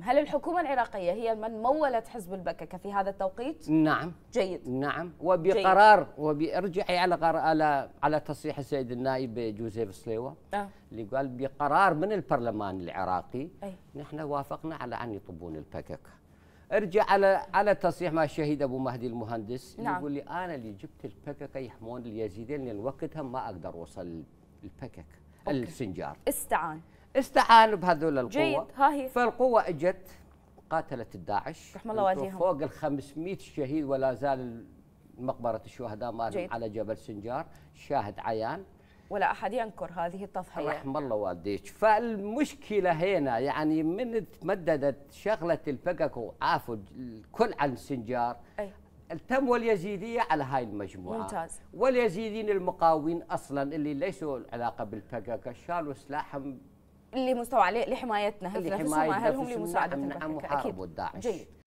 هل الحكومة العراقية هي من مولت حزب البككة في هذا التوقيت؟ نعم جيد نعم وبقرار جيد. وبارجعي على على على تصريح السيد النائب جوزيف سليوة آه. اللي قال بقرار من البرلمان العراقي أي. نحن وافقنا على ان يطبون البككة ارجع على على تصريح مع الشهيد ابو مهدي المهندس نعم. يقول لي انا اللي جبت البككة يحمون اليزيدين لان وقتها ما اقدر اوصل البككة أوكي. السنجار استعان استعان بهذول القوة جيد ها هي فالقوة اجت قاتلت الداعش رحم الله والديهم فوق ال 500 شهيد ولا زال مقبرة الشهداء مارين على جبل سنجار شاهد عيان ولا احد ينكر هذه التضحيه رحم الله والديك فالمشكله هنا يعني من تمددت شغله البقك وعافوا الكل عن سنجار أي. التم اليزيدية على هاي المجموعة ممتاز واليزيدين المقاومين أصلا اللي ليسوا علاقة بالبكاكا شالوا سلاحهم اللي مستوى عليه لحمايتنا هل نفسهم واهلهم لمساعدتنا نعم وحاربوا داعش جيد